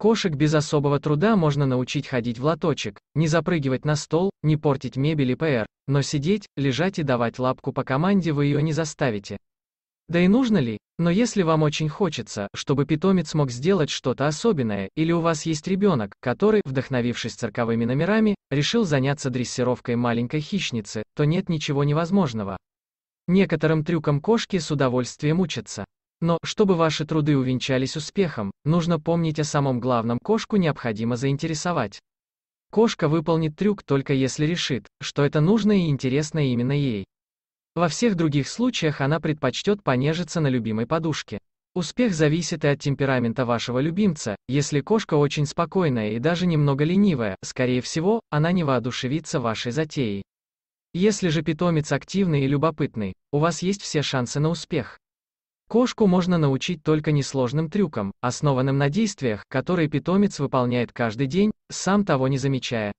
Кошек без особого труда можно научить ходить в лоточек, не запрыгивать на стол, не портить мебель и ПР, но сидеть, лежать и давать лапку по команде вы ее не заставите. Да и нужно ли? Но если вам очень хочется, чтобы питомец мог сделать что-то особенное, или у вас есть ребенок, который, вдохновившись цирковыми номерами, решил заняться дрессировкой маленькой хищницы, то нет ничего невозможного. Некоторым трюкам кошки с удовольствием учатся. Но, чтобы ваши труды увенчались успехом, нужно помнить о самом главном кошку необходимо заинтересовать. Кошка выполнит трюк только если решит, что это нужно и интересно именно ей. Во всех других случаях она предпочтет понежиться на любимой подушке. Успех зависит и от темперамента вашего любимца. Если кошка очень спокойная и даже немного ленивая, скорее всего, она не воодушевится вашей затеей. Если же питомец активный и любопытный, у вас есть все шансы на успех. Кошку можно научить только несложным трюкам, основанным на действиях, которые питомец выполняет каждый день, сам того не замечая.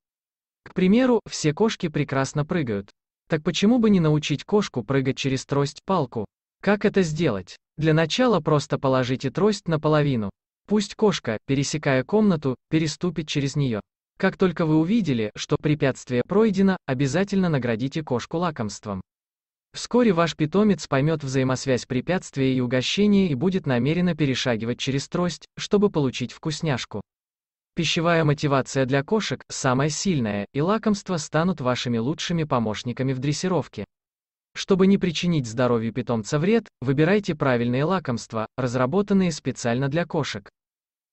К примеру, все кошки прекрасно прыгают. Так почему бы не научить кошку прыгать через трость-палку? Как это сделать? Для начала просто положите трость наполовину. Пусть кошка, пересекая комнату, переступит через нее. Как только вы увидели, что препятствие пройдено, обязательно наградите кошку лакомством. Вскоре ваш питомец поймет взаимосвязь препятствия и угощения и будет намеренно перешагивать через трость, чтобы получить вкусняшку. Пищевая мотивация для кошек – самая сильная, и лакомства станут вашими лучшими помощниками в дрессировке. Чтобы не причинить здоровью питомца вред, выбирайте правильные лакомства, разработанные специально для кошек.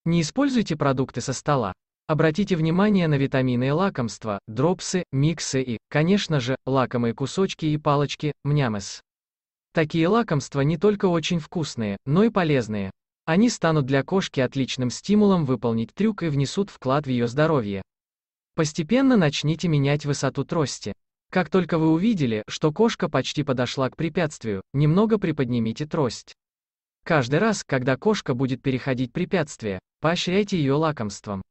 Не используйте продукты со стола. Обратите внимание на витамины и лакомства, дропсы, миксы и, конечно же, лакомые кусочки и палочки, мнямес. Такие лакомства не только очень вкусные, но и полезные. Они станут для кошки отличным стимулом выполнить трюк и внесут вклад в ее здоровье. Постепенно начните менять высоту трости. Как только вы увидели, что кошка почти подошла к препятствию, немного приподнимите трость. Каждый раз, когда кошка будет переходить препятствие, поощряйте ее лакомством.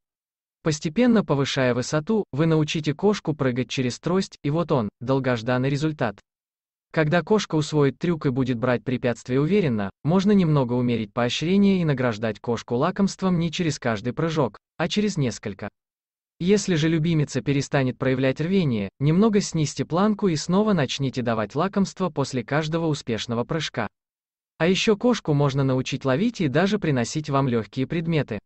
Постепенно повышая высоту, вы научите кошку прыгать через трость, и вот он, долгожданный результат. Когда кошка усвоит трюк и будет брать препятствия уверенно, можно немного умерить поощрение и награждать кошку лакомством не через каждый прыжок, а через несколько. Если же любимица перестанет проявлять рвение, немного снизьте планку и снова начните давать лакомство после каждого успешного прыжка. А еще кошку можно научить ловить и даже приносить вам легкие предметы.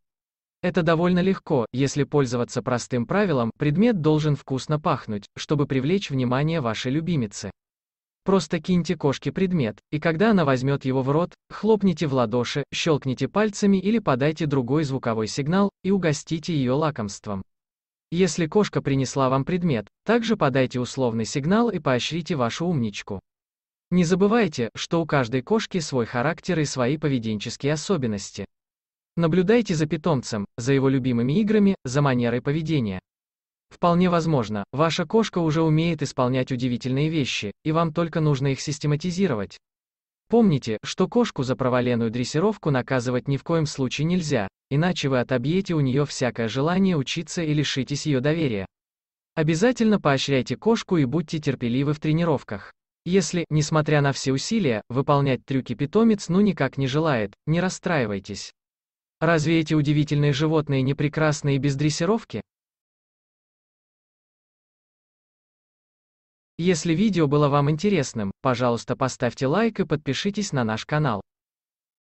Это довольно легко, если пользоваться простым правилом, предмет должен вкусно пахнуть, чтобы привлечь внимание вашей любимицы. Просто киньте кошке предмет, и когда она возьмет его в рот, хлопните в ладоши, щелкните пальцами или подайте другой звуковой сигнал и угостите ее лакомством. Если кошка принесла вам предмет, также подайте условный сигнал и поощрите вашу умничку. Не забывайте, что у каждой кошки свой характер и свои поведенческие особенности. Наблюдайте за питомцем, за его любимыми играми, за манерой поведения. Вполне возможно, ваша кошка уже умеет исполнять удивительные вещи, и вам только нужно их систематизировать. Помните, что кошку за проваленную дрессировку наказывать ни в коем случае нельзя, иначе вы отобьете у нее всякое желание учиться и лишитесь ее доверия. Обязательно поощряйте кошку и будьте терпеливы в тренировках. Если, несмотря на все усилия, выполнять трюки питомец ну никак не желает, не расстраивайтесь. Разве эти удивительные животные не прекрасны и без дрессировки? Если видео было вам интересным, пожалуйста поставьте лайк и подпишитесь на наш канал.